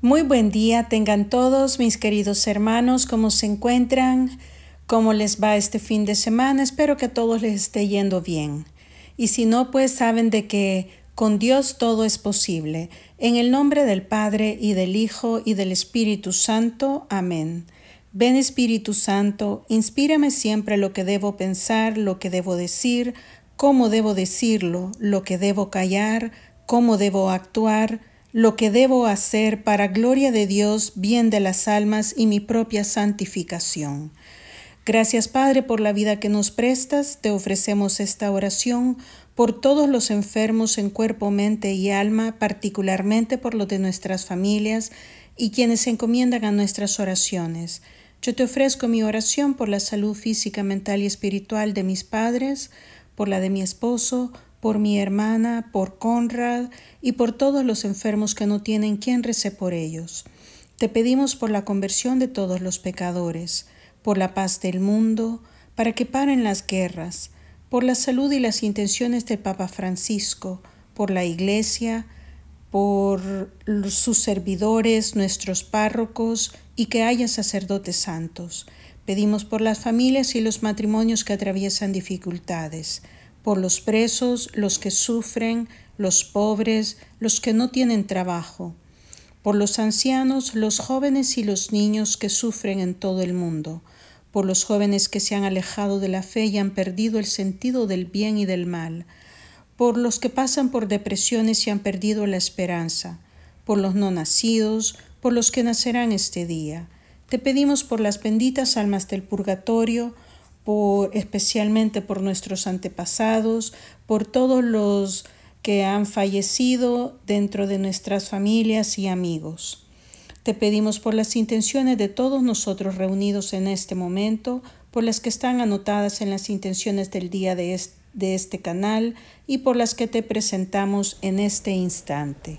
Muy buen día tengan todos mis queridos hermanos, cómo se encuentran, cómo les va este fin de semana. Espero que a todos les esté yendo bien. Y si no, pues saben de que con Dios todo es posible. En el nombre del Padre y del Hijo y del Espíritu Santo. Amén. Ven Espíritu Santo, inspírame siempre lo que debo pensar, lo que debo decir, cómo debo decirlo, lo que debo callar, cómo debo actuar lo que debo hacer para gloria de Dios, bien de las almas y mi propia santificación. Gracias Padre por la vida que nos prestas, te ofrecemos esta oración por todos los enfermos en cuerpo, mente y alma, particularmente por los de nuestras familias y quienes se encomiendan a nuestras oraciones. Yo te ofrezco mi oración por la salud física, mental y espiritual de mis padres, por la de mi esposo, por mi hermana, por Conrad y por todos los enfermos que no tienen quien rece por ellos. Te pedimos por la conversión de todos los pecadores, por la paz del mundo, para que paren las guerras, por la salud y las intenciones del Papa Francisco, por la Iglesia, por sus servidores, nuestros párrocos y que haya sacerdotes santos. Pedimos por las familias y los matrimonios que atraviesan dificultades por los presos, los que sufren, los pobres, los que no tienen trabajo, por los ancianos, los jóvenes y los niños que sufren en todo el mundo, por los jóvenes que se han alejado de la fe y han perdido el sentido del bien y del mal, por los que pasan por depresiones y han perdido la esperanza, por los no nacidos, por los que nacerán este día. Te pedimos por las benditas almas del purgatorio, especialmente por nuestros antepasados, por todos los que han fallecido dentro de nuestras familias y amigos. Te pedimos por las intenciones de todos nosotros reunidos en este momento, por las que están anotadas en las intenciones del día de este canal y por las que te presentamos en este instante.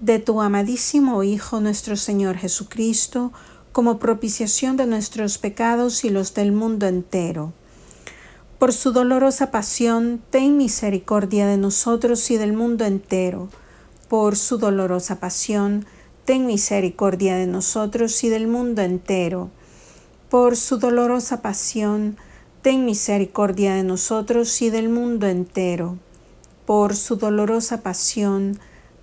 de tu amadísimo Hijo nuestro Señor Jesucristo, como propiciación de nuestros pecados y los del mundo entero. Por su dolorosa pasión, ten misericordia de nosotros y del mundo entero. Por su dolorosa pasión, ten misericordia de nosotros y del mundo entero. Por su dolorosa pasión, ten misericordia de nosotros y del mundo entero. Por su dolorosa pasión,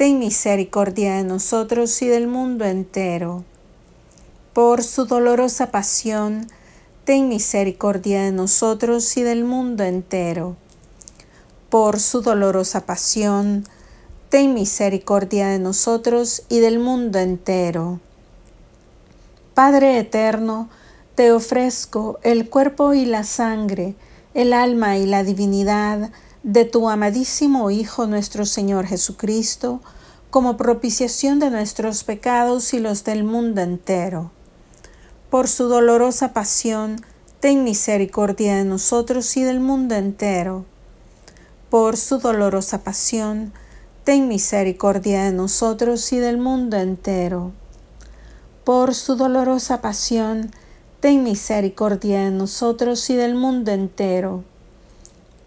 ten misericordia de nosotros y del mundo entero. Por su dolorosa pasión, ten misericordia de nosotros y del mundo entero. Por su dolorosa pasión, ten misericordia de nosotros y del mundo entero. Padre eterno, te ofrezco el cuerpo y la sangre, el alma y la divinidad, de tu amadísimo Hijo nuestro Señor Jesucristo, como propiciación de nuestros pecados y los del mundo entero. Por su dolorosa pasión, ten misericordia de nosotros y del mundo entero. Por su dolorosa pasión, ten misericordia de nosotros y del mundo entero. Por su dolorosa pasión, ten misericordia de nosotros y del mundo entero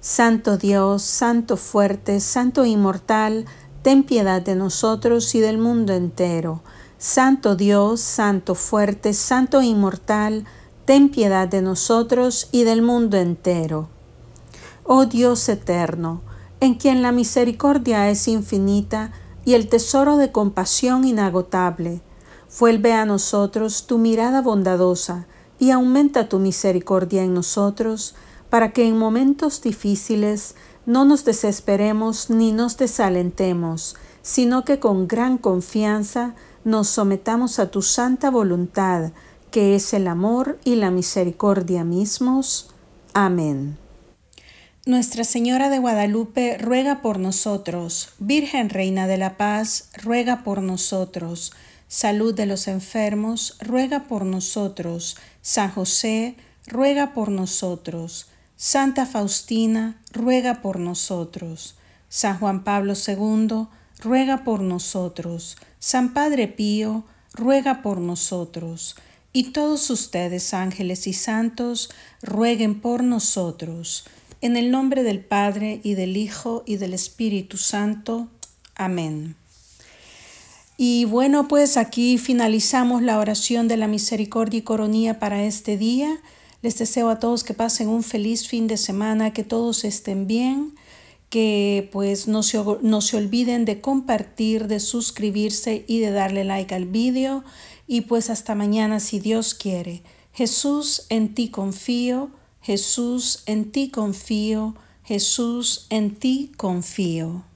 Santo Dios, Santo fuerte, Santo inmortal, ten piedad de nosotros y del mundo entero. Santo Dios, Santo fuerte, Santo inmortal, ten piedad de nosotros y del mundo entero. Oh Dios eterno, en quien la misericordia es infinita y el tesoro de compasión inagotable, vuelve a nosotros tu mirada bondadosa y aumenta tu misericordia en nosotros, para que en momentos difíciles no nos desesperemos ni nos desalentemos, sino que con gran confianza nos sometamos a tu santa voluntad, que es el amor y la misericordia mismos. Amén. Nuestra Señora de Guadalupe ruega por nosotros. Virgen Reina de la Paz, ruega por nosotros. Salud de los enfermos, ruega por nosotros. San José, ruega por nosotros. Santa Faustina, ruega por nosotros. San Juan Pablo II, ruega por nosotros. San Padre Pío, ruega por nosotros. Y todos ustedes, ángeles y santos, rueguen por nosotros. En el nombre del Padre y del Hijo y del Espíritu Santo. Amén. Y bueno, pues aquí finalizamos la oración de la misericordia y coronía para este día. Les deseo a todos que pasen un feliz fin de semana, que todos estén bien, que pues no se, no se olviden de compartir, de suscribirse y de darle like al vídeo. Y pues hasta mañana si Dios quiere. Jesús, en ti confío, Jesús, en ti confío, Jesús, en ti confío.